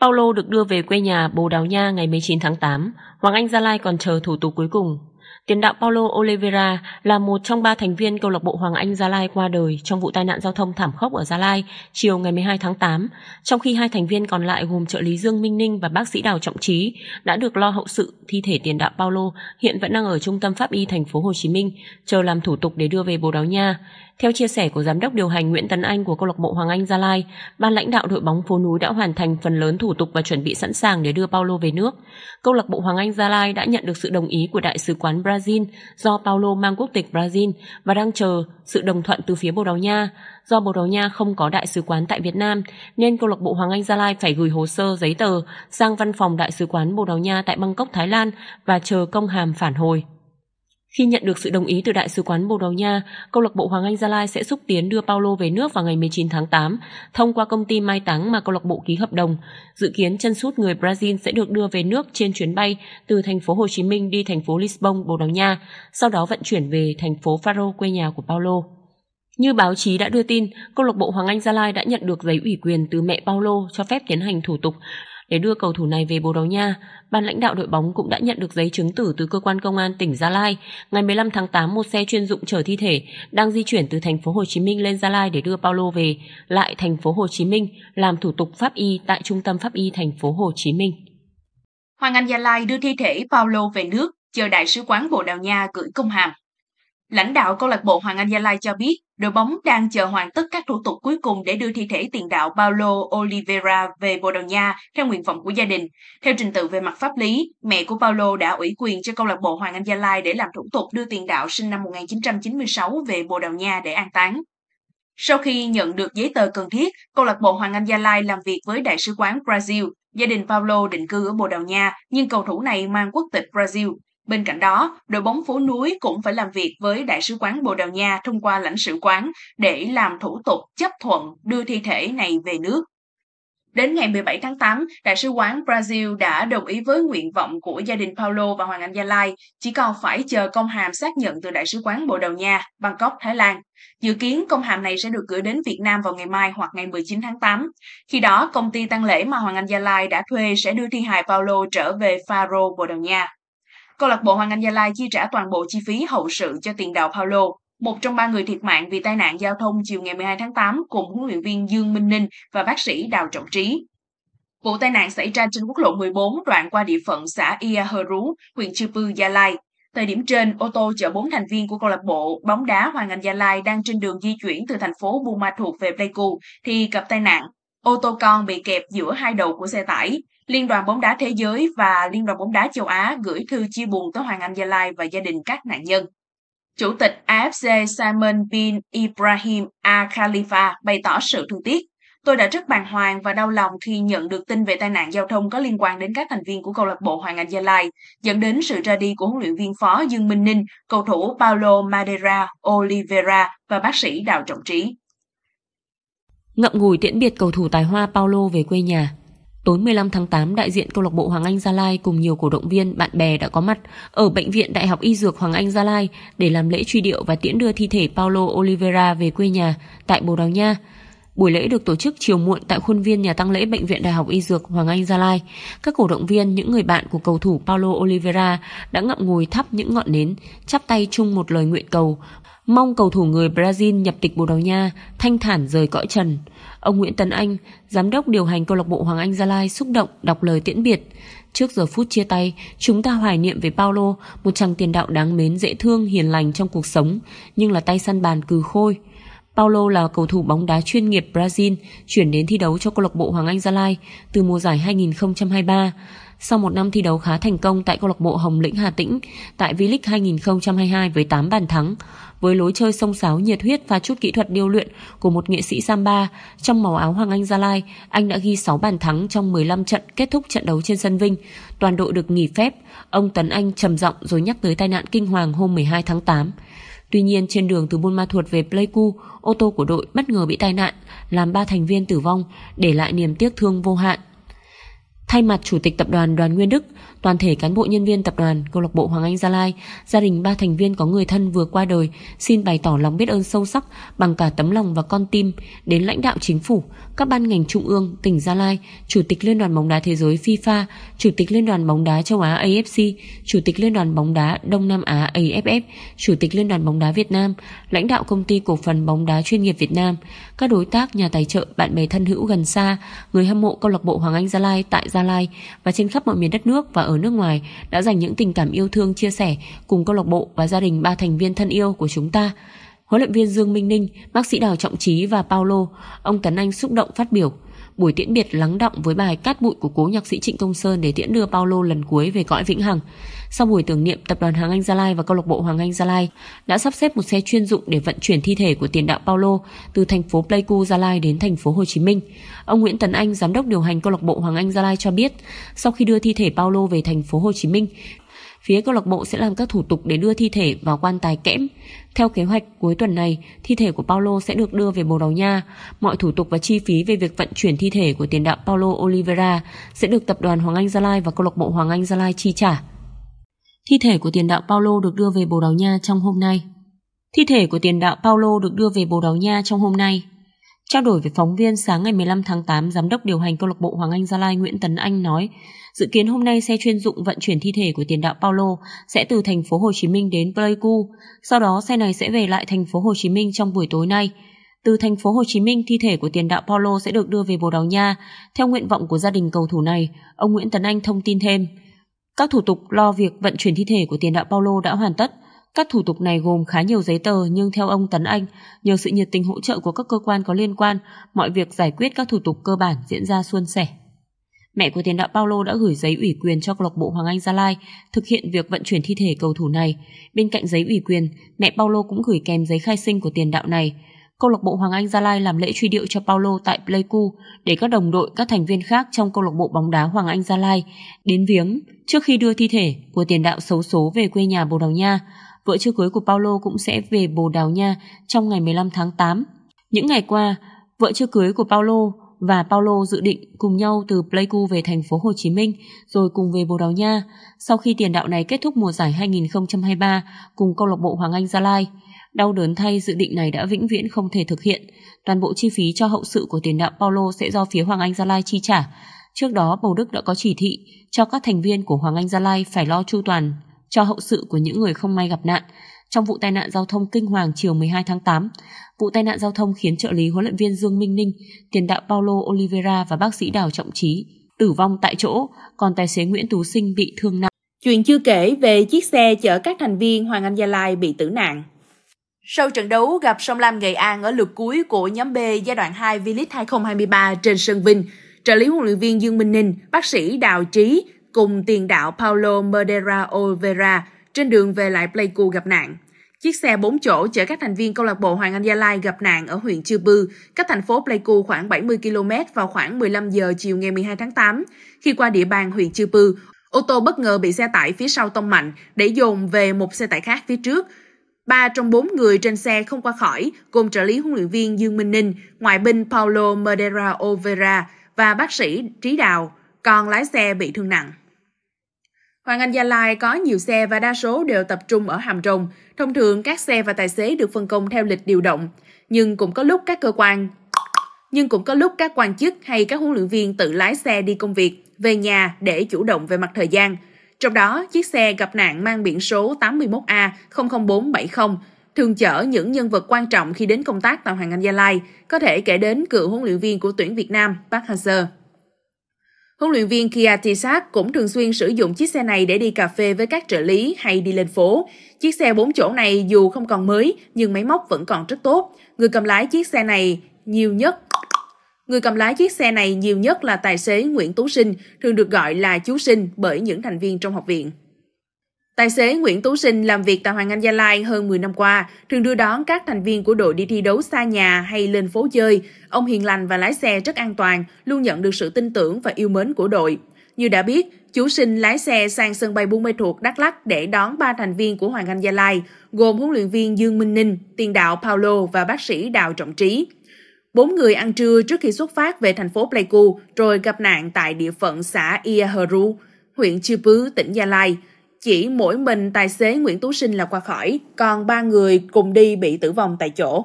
Paulo được đưa về quê nhà Bồ Đào Nha ngày 19 tháng 8, Hoàng Anh Gia Lai còn chờ thủ tục cuối cùng. Tiền đạo Paulo Oliveira là một trong ba thành viên câu lạc bộ Hoàng Anh Gia Lai qua đời trong vụ tai nạn giao thông thảm khốc ở Gia Lai chiều ngày 12 tháng 8, trong khi hai thành viên còn lại gồm trợ lý Dương Minh Ninh và bác sĩ Đào Trọng Trí đã được lo hậu sự thi thể tiền đạo Paulo hiện vẫn đang ở trung tâm pháp y thành phố Hồ Chí Minh chờ làm thủ tục để đưa về Bồ Đào Nha. Theo chia sẻ của giám đốc điều hành Nguyễn Tấn Anh của câu lạc bộ Hoàng Anh Gia Lai, ban lãnh đạo đội bóng phố núi đã hoàn thành phần lớn thủ tục và chuẩn bị sẵn sàng để đưa Paulo về nước. Câu lạc bộ Hoàng Anh Gia Lai đã nhận được sự đồng ý của đại sứ quán Brazil do Paulo mang quốc tịch Brazil và đang chờ sự đồng thuận từ phía Bồ Đào Nha. Do Bồ Đào Nha không có đại sứ quán tại Việt Nam nên câu lạc bộ Hoàng Anh Gia Lai phải gửi hồ sơ giấy tờ sang văn phòng đại sứ quán Bồ Đào Nha tại Bangkok, Thái Lan và chờ công hàm phản hồi. Khi nhận được sự đồng ý từ Đại sứ quán Bồ Đào Nha, câu lạc bộ Hoàng Anh Gia Lai sẽ xúc tiến đưa Paulo về nước vào ngày 19 tháng 8 thông qua công ty mai táng mà câu lạc bộ ký hợp đồng. Dự kiến chân sút người Brazil sẽ được đưa về nước trên chuyến bay từ thành phố Hồ Chí Minh đi thành phố Lisbon, Bồ Đào Nha, sau đó vận chuyển về thành phố Faro quê nhà của Paulo. Như báo chí đã đưa tin, câu lạc bộ Hoàng Anh Gia Lai đã nhận được giấy ủy quyền từ mẹ Paulo cho phép tiến hành thủ tục để đưa cầu thủ này về Bồ Đào Nha. Ban lãnh đạo đội bóng cũng đã nhận được giấy chứng tử từ cơ quan công an tỉnh Gia Lai. Ngày 15 tháng 8, một xe chuyên dụng chở thi thể đang di chuyển từ thành phố Hồ Chí Minh lên Gia Lai để đưa Paulo về lại thành phố Hồ Chí Minh làm thủ tục pháp y tại Trung tâm pháp y thành phố Hồ Chí Minh. Hoàng Anh Gia Lai đưa thi thể Paulo về nước, chờ đại sứ quán Bồ Đào Nha gửi công hàm. Lãnh đạo câu lạc bộ Hoàng Anh Gia Lai cho biết, Đội bóng đang chờ hoàn tất các thủ tục cuối cùng để đưa thi thể tiền đạo Paulo Oliveira về Bồ Đào Nha theo nguyện vọng của gia đình. Theo trình tự về mặt pháp lý, mẹ của Paulo đã ủy quyền cho câu lạc bộ Hoàng Anh Gia Lai để làm thủ tục đưa tiền đạo sinh năm 1996 về Bồ Đào Nha để an táng. Sau khi nhận được giấy tờ cần thiết, câu lạc bộ Hoàng Anh Gia Lai làm việc với đại sứ quán Brazil. Gia đình Paulo định cư ở Bồ Đào Nha, nhưng cầu thủ này mang quốc tịch Brazil. Bên cạnh đó, đội bóng phố núi cũng phải làm việc với Đại sứ quán Bồ Đào Nha thông qua lãnh sự quán để làm thủ tục chấp thuận đưa thi thể này về nước. Đến ngày 17 tháng 8, Đại sứ quán Brazil đã đồng ý với nguyện vọng của gia đình Paulo và Hoàng Anh Gia Lai, chỉ còn phải chờ công hàm xác nhận từ Đại sứ quán Bồ Đào Nha, Bangkok, Thái Lan. Dự kiến công hàm này sẽ được gửi đến Việt Nam vào ngày mai hoặc ngày 19 tháng 8. Khi đó, công ty tăng lễ mà Hoàng Anh Gia Lai đã thuê sẽ đưa thi hài Paulo trở về Faro, Bồ Đào Nha. Câu lạc bộ Hoàng Anh Gia Lai chi trả toàn bộ chi phí hậu sự cho tiền đạo Paulo, một trong ba người thiệt mạng vì tai nạn giao thông chiều ngày 12 tháng 8 cùng huấn luyện viên Dương Minh Ninh và bác sĩ Đào Trọng Trí. Vụ tai nạn xảy ra trên quốc lộ 14 đoạn qua địa phận xã Ia Hờ Rú, huyện Chư Pư, Gia Lai. Thời điểm trên, ô tô chở 4 thành viên của câu lạc bộ bóng đá Hoàng Anh Gia Lai đang trên đường di chuyển từ thành phố Buôn Ma Thuột về Pleiku thì gặp tai nạn Ô tô con bị kẹp giữa hai đầu của xe tải. Liên đoàn bóng đá thế giới và Liên đoàn bóng đá châu Á gửi thư chia buồn tới Hoàng Anh Gia Lai và gia đình các nạn nhân. Chủ tịch AFC Simon bin Ibrahim Al Khalifa bày tỏ sự thương tiếc. Tôi đã rất bàng hoàng và đau lòng khi nhận được tin về tai nạn giao thông có liên quan đến các thành viên của câu lạc bộ Hoàng Anh Gia Lai, dẫn đến sự ra đi của huấn luyện viên phó Dương Minh Ninh, cầu thủ Paulo Madeira Oliveira và bác sĩ Đào Trọng Trí ngậm ngùi tiễn biệt cầu thủ tài hoa Paulo về quê nhà. Tối 15 tháng 8, đại diện câu lạc bộ Hoàng Anh Gia Lai cùng nhiều cổ động viên, bạn bè đã có mặt ở bệnh viện Đại học Y Dược Hoàng Anh Gia Lai để làm lễ truy điệu và tiễn đưa thi thể Paulo Oliveira về quê nhà tại Bồ Đào Nha. Buổi lễ được tổ chức chiều muộn tại khuôn viên nhà tăng lễ bệnh viện Đại học Y Dược Hoàng Anh Gia Lai. Các cổ động viên, những người bạn của cầu thủ Paulo Oliveira đã ngậm ngùi thắp những ngọn nến, chắp tay chung một lời nguyện cầu mong cầu thủ người Brazil nhập tịch Bồ Đào Nha thanh thản rời cõi trần. Ông Nguyễn Tấn Anh, giám đốc điều hành câu lạc bộ Hoàng Anh Gia Lai xúc động đọc lời tiễn biệt. Trước giờ phút chia tay, chúng ta hoài niệm về Paulo, một chàng tiền đạo đáng mến dễ thương hiền lành trong cuộc sống, nhưng là tay săn bàn cừ khôi. Paulo là cầu thủ bóng đá chuyên nghiệp Brazil chuyển đến thi đấu cho câu lạc bộ Hoàng Anh Gia Lai từ mùa giải 2023. Sau một năm thi đấu khá thành công tại câu lạc bộ Hồng Lĩnh Hà Tĩnh tại V-League 2022 với 8 bàn thắng, với lối chơi sông sáo nhiệt huyết và chút kỹ thuật điêu luyện của một nghệ sĩ samba trong màu áo Hoàng Anh Gia Lai, anh đã ghi 6 bàn thắng trong 15 trận kết thúc trận đấu trên sân Vinh. Toàn đội được nghỉ phép, ông Tấn Anh trầm giọng rồi nhắc tới tai nạn kinh hoàng hôm 12 tháng 8. Tuy nhiên trên đường từ Buôn Ma Thuột về Pleiku, ô tô của đội bất ngờ bị tai nạn, làm ba thành viên tử vong, để lại niềm tiếc thương vô hạn. Thay mặt Chủ tịch Tập đoàn Đoàn Nguyên Đức, toàn thể cán bộ nhân viên Tập đoàn Câu lạc bộ Hoàng Anh Gia Lai, gia đình ba thành viên có người thân vừa qua đời xin bày tỏ lòng biết ơn sâu sắc bằng cả tấm lòng và con tim đến lãnh đạo chính phủ, các ban ngành trung ương, tỉnh Gia Lai, Chủ tịch Liên đoàn bóng đá thế giới FIFA, Chủ tịch Liên đoàn bóng đá châu Á AFC, Chủ tịch Liên đoàn bóng đá Đông Nam Á AFF, Chủ tịch Liên đoàn bóng đá Việt Nam, lãnh đạo công ty cổ phần bóng đá chuyên nghiệp Việt Nam, các đối tác, nhà tài trợ, bạn bè thân hữu gần xa, người hâm mộ câu lạc bộ Hoàng Anh Gia Lai tại Gia Lai và trên khắp mọi miền đất nước và ở nước ngoài đã dành những tình cảm yêu thương chia sẻ cùng câu lạc bộ và gia đình ba thành viên thân yêu của chúng ta. Huấn luyện viên Dương Minh Ninh, bác sĩ Đào Trọng Trí và Paulo, ông Tấn Anh xúc động phát biểu – buổi tiễn biệt lắng động với bài cát bụi của cố nhạc sĩ Trịnh Công Sơn để tiễn đưa Paulo lần cuối về cõi vĩnh hằng. Sau buổi tưởng niệm, tập đoàn Hoàng Anh Gia Lai và câu lạc bộ Hoàng Anh Gia Lai đã sắp xếp một xe chuyên dụng để vận chuyển thi thể của tiền đạo Paulo từ thành phố Pleiku Gia Lai đến thành phố Hồ Chí Minh. Ông Nguyễn Tấn Anh, giám đốc điều hành câu lạc bộ Hoàng Anh Gia Lai cho biết, sau khi đưa thi thể Paulo về thành phố Hồ Chí Minh, phía câu lạc bộ sẽ làm các thủ tục để đưa thi thể vào quan tài kẽm. Theo kế hoạch, cuối tuần này, thi thể của Paulo sẽ được đưa về Bồ Đào Nha. Mọi thủ tục và chi phí về việc vận chuyển thi thể của tiền đạo Paulo Oliveira sẽ được tập đoàn Hoàng Anh Gia Lai và câu lạc bộ Hoàng Anh Gia Lai chi trả. Thi thể của tiền đạo Paulo được đưa về Bồ Đào Nha trong hôm nay. Thi thể của tiền đạo Paulo được đưa về Bồ Đào Nha trong hôm nay. Trao đổi với phóng viên sáng ngày 15 tháng 8, giám đốc điều hành câu lạc bộ Hoàng Anh Gia Lai Nguyễn Tấn Anh nói, dự kiến hôm nay xe chuyên dụng vận chuyển thi thể của tiền đạo Paulo sẽ từ thành phố Hồ Chí Minh đến Pleiku, sau đó xe này sẽ về lại thành phố Hồ Chí Minh trong buổi tối nay. Từ thành phố Hồ Chí Minh, thi thể của tiền đạo Paulo sẽ được đưa về Bồ Đào Nha. Theo nguyện vọng của gia đình cầu thủ này, ông Nguyễn Tấn Anh thông tin thêm. Các thủ tục lo việc vận chuyển thi thể của tiền đạo Paulo đã hoàn tất. Các thủ tục này gồm khá nhiều giấy tờ nhưng theo ông Tấn Anh, nhờ sự nhiệt tình hỗ trợ của các cơ quan có liên quan, mọi việc giải quyết các thủ tục cơ bản diễn ra suôn sẻ. Mẹ của tiền đạo Paulo đã gửi giấy ủy quyền cho câu lạc bộ Hoàng Anh Gia Lai thực hiện việc vận chuyển thi thể cầu thủ này. Bên cạnh giấy ủy quyền, mẹ Paulo cũng gửi kèm giấy khai sinh của tiền đạo này. Câu lạc bộ Hoàng Anh Gia Lai làm lễ truy điệu cho Paulo tại Pleiku để các đồng đội, các thành viên khác trong câu lạc bộ bóng đá Hoàng Anh Gia Lai đến viếng trước khi đưa thi thể của tiền đạo xấu số về quê nhà Bồ Đào Nha vợ chưa cưới của Paulo cũng sẽ về Bồ Đào Nha trong ngày 15 tháng 8. Những ngày qua, vợ chưa cưới của Paulo và Paulo dự định cùng nhau từ Pleiku về thành phố Hồ Chí Minh rồi cùng về Bồ Đào Nha sau khi tiền đạo này kết thúc mùa giải 2023 cùng câu lạc bộ Hoàng Anh Gia Lai. Đau đớn thay dự định này đã vĩnh viễn không thể thực hiện. Toàn bộ chi phí cho hậu sự của tiền đạo Paulo sẽ do phía Hoàng Anh Gia Lai chi trả. Trước đó, Bầu Đức đã có chỉ thị cho các thành viên của Hoàng Anh Gia Lai phải lo chu toàn cho hậu sự của những người không may gặp nạn trong vụ tai nạn giao thông kinh hoàng chiều 12 tháng 8. Vụ tai nạn giao thông khiến trợ lý huấn luyện viên Dương Minh Ninh, tiền đạo Paulo Oliveira và bác sĩ Đào Trọng Trí tử vong tại chỗ, còn tài xế Nguyễn Tú Sinh bị thương nặng. Chuyện chưa kể về chiếc xe chở các thành viên Hoàng Anh Gia Lai bị tử nạn. Sau trận đấu gặp Sông Lam Nghệ An ở lượt cuối của nhóm B giai đoạn 2 V-League 2023 trên sân Vinh, trợ lý huấn luyện viên Dương Minh Ninh, bác sĩ Đào Trí cùng tiền đạo Paulo Merdera Oliveira trên đường về lại Pleiku gặp nạn. Chiếc xe 4 chỗ chở các thành viên câu lạc bộ Hoàng Anh Gia Lai gặp nạn ở huyện Chư Bư, cách thành phố Pleiku khoảng 70 km vào khoảng 15 giờ chiều ngày 12 tháng 8. Khi qua địa bàn huyện Chư Bư, ô tô bất ngờ bị xe tải phía sau tông mạnh để dồn về một xe tải khác phía trước. Ba trong bốn người trên xe không qua khỏi, gồm trợ lý huấn luyện viên Dương Minh Ninh, ngoại binh Paulo Merdera Overa và bác sĩ Trí Đào, còn lái xe bị thương nặng. Hoàng Anh Gia Lai có nhiều xe và đa số đều tập trung ở Hàm Rồng. Thông thường các xe và tài xế được phân công theo lịch điều động, nhưng cũng có lúc các cơ quan nhưng cũng có lúc các quan chức hay các huấn luyện viên tự lái xe đi công việc, về nhà để chủ động về mặt thời gian. Trong đó, chiếc xe gặp nạn mang biển số 81A00470 thường chở những nhân vật quan trọng khi đến công tác tại Hoàng Anh Gia Lai, có thể kể đến cựu huấn luyện viên của tuyển Việt Nam, Park Hang-seo. Huấn luyện viên Kia Tisak cũng thường xuyên sử dụng chiếc xe này để đi cà phê với các trợ lý hay đi lên phố. Chiếc xe 4 chỗ này dù không còn mới nhưng máy móc vẫn còn rất tốt. Người cầm lái chiếc xe này nhiều nhất Người cầm lái chiếc xe này nhiều nhất là tài xế Nguyễn Tú Sinh, thường được gọi là chú Sinh bởi những thành viên trong học viện. Tài xế Nguyễn Tú Sinh làm việc tại Hoàng Anh Gia Lai hơn 10 năm qua, thường đưa đón các thành viên của đội đi thi đấu xa nhà hay lên phố chơi. Ông hiền lành và lái xe rất an toàn, luôn nhận được sự tin tưởng và yêu mến của đội. Như đã biết, chú Sinh lái xe sang sân bay Buôn Mê Thuột, Đắk Lắk để đón ba thành viên của Hoàng Anh Gia Lai, gồm huấn luyện viên Dương Minh Ninh, tiền đạo Paulo và bác sĩ Đào Trọng Trí. Bốn người ăn trưa trước khi xuất phát về thành phố Pleiku, rồi gặp nạn tại địa phận xã Ia Hru, huyện Chư Pứ, tỉnh Gia Lai – chỉ mỗi mình tài xế Nguyễn Tú Sinh là qua khỏi, còn ba người cùng đi bị tử vong tại chỗ.